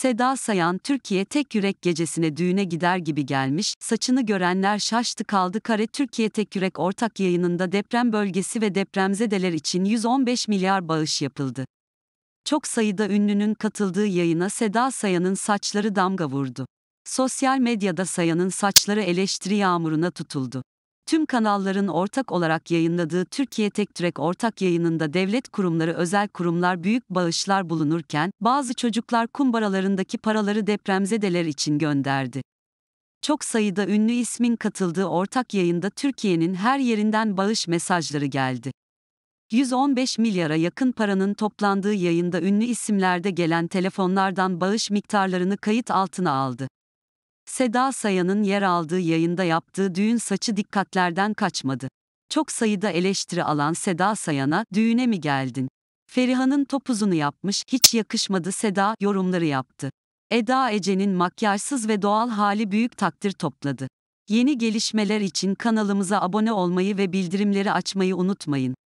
Seda Sayan Türkiye Tek Yürek gecesine düğüne gider gibi gelmiş, saçını görenler şaştı kaldı kare Türkiye Tek Yürek ortak yayınında deprem bölgesi ve depremzedeler için 115 milyar bağış yapıldı. Çok sayıda ünlünün katıldığı yayına Seda Sayan'ın saçları damga vurdu. Sosyal medyada Sayan'ın saçları eleştiri yağmuruna tutuldu tüm kanalların ortak olarak yayınladığı Türkiye Tek Türek ortak yayınında devlet kurumları özel kurumlar büyük bağışlar bulunurken, bazı çocuklar kumbaralarındaki paraları depremzedeler için gönderdi. Çok sayıda ünlü ismin katıldığı ortak yayında Türkiye'nin her yerinden bağış mesajları geldi. 115 milyara yakın paranın toplandığı yayında ünlü isimlerde gelen telefonlardan bağış miktarlarını kayıt altına aldı. Seda Sayan'ın yer aldığı yayında yaptığı düğün saçı dikkatlerden kaçmadı. Çok sayıda eleştiri alan Seda Sayan'a düğüne mi geldin? Feriha'nın topuzunu yapmış, hiç yakışmadı Seda yorumları yaptı. Eda Ece'nin makyajsız ve doğal hali büyük takdir topladı. Yeni gelişmeler için kanalımıza abone olmayı ve bildirimleri açmayı unutmayın.